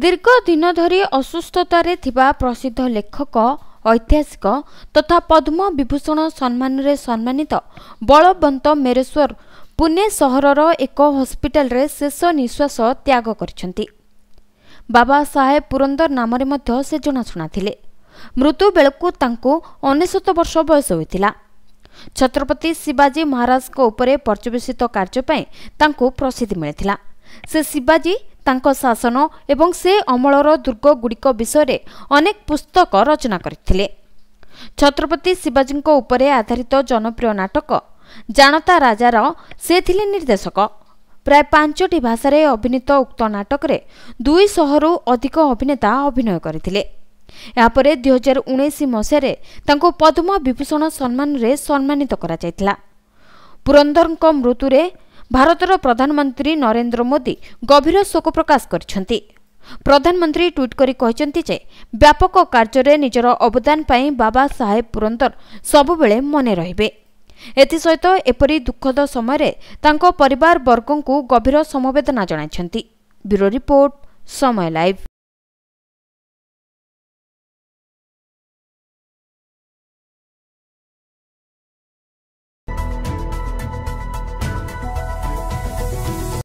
ଦୀର୍ଘ ଦିନ ଧରି ଅସୁସ୍ଥତାରେ ଥିବା ପ୍ରସିଦ୍ଧ ଲେଖକ ଐତିହାସିକ ତଥା ପଦ୍ମବିଭୂଷଣ ସମ୍ମାନରେ ସମ୍ମାନିତ ବଳବନ୍ତ ମେରେଶ୍ୱର ପୁନେ ସହରର ଏକ ହସ୍ପିଟାଲରେ ଶେଷ ନିଶ୍ୱାସ ତ୍ୟାଗ କରିଛନ୍ତି ବାବା ସାହେବ ପୁରନ୍ଦର ନାମରେ ମଧ୍ୟ ସେ ଜଣାଶୁଣା ଥିଲେ ମୃତ୍ୟୁ ବେଳକୁ ତାଙ୍କୁ ଅନେଶତ ବର୍ଷ ବୟସ ହୋଇଥିଲା ଛତ୍ରପତି ଶିବାଜୀ ମହାରାଜଙ୍କ ଉପରେ ପର୍ଯ୍ୟବେସିତ କାର୍ଯ୍ୟ ପାଇଁ ତାଙ୍କୁ ପ୍ରସିଦ୍ଧି ମିଳିଥିଲା ସେ ଶିବାଜୀ ତାଙ୍କ ଶାସନ ଏବଂ ସେ ଅମଳର ଦୁର୍ଗଗୁଡ଼ିକ ବିଷୟରେ ଅନେକ ପୁସ୍ତକ ରଚନା କରିଥିଲେ ଛତ୍ରପତି ଶିବାଜୀଙ୍କ ଉପରେ ଆଧାରିତ ଜନପ୍ରିୟ ନାଟକ ଜାଣତା ରାଜାର ସେ ଥିଲେ ନିର୍ଦ୍ଦେଶକ ପ୍ରାୟ ପାଞ୍ଚଟି ଭାଷାରେ ଅଭିନୀତ ଉକ୍ତ ନାଟକରେ ଦୁଇଶହରୁ ଅଧିକ ଅଭିନେତା ଅଭିନୟ କରିଥିଲେ ଏହାପରେ ଦୁଇହଜାର ଉଣେଇଶ ମସିହାରେ ତାଙ୍କୁ ପଦ୍ମ ବିଭୂଷଣ ସମ୍ମାନରେ ସମ୍ମାନିତ କରାଯାଇଥିଲା ପୁରନ୍ଦରଙ୍କ ମୃତ୍ୟୁରେ ଭାରତର ପ୍ରଧାନମନ୍ତ୍ରୀ ନରେନ୍ଦ୍ର ମୋଦି ଗଭୀର ଶୋକ ପ୍ରକାଶ କରିଛନ୍ତି ପ୍ରଧାନମନ୍ତ୍ରୀ ଟ୍ୱିଟ୍ କରି କହିଛନ୍ତି ଯେ ବ୍ୟାପକ କାର୍ଯ୍ୟରେ ନିଜର ଅବଦାନ ପାଇଁ ବାବା ସାହେବ ପୁରନ୍ଦର ସବୁବେଳେ ମନେ ରହିବେ ଏଥିସହିତ ଏପରି ଦୁଃଖଦ ସମୟରେ ତାଙ୍କ ପରିବାରବର୍ଗଙ୍କୁ ଗଭୀର ସମବେଦନା ଜଣାଇଛନ୍ତି ବ୍ୟୁରୋ ରିପୋର୍ଟ ସମୟ ଲାଇଭ୍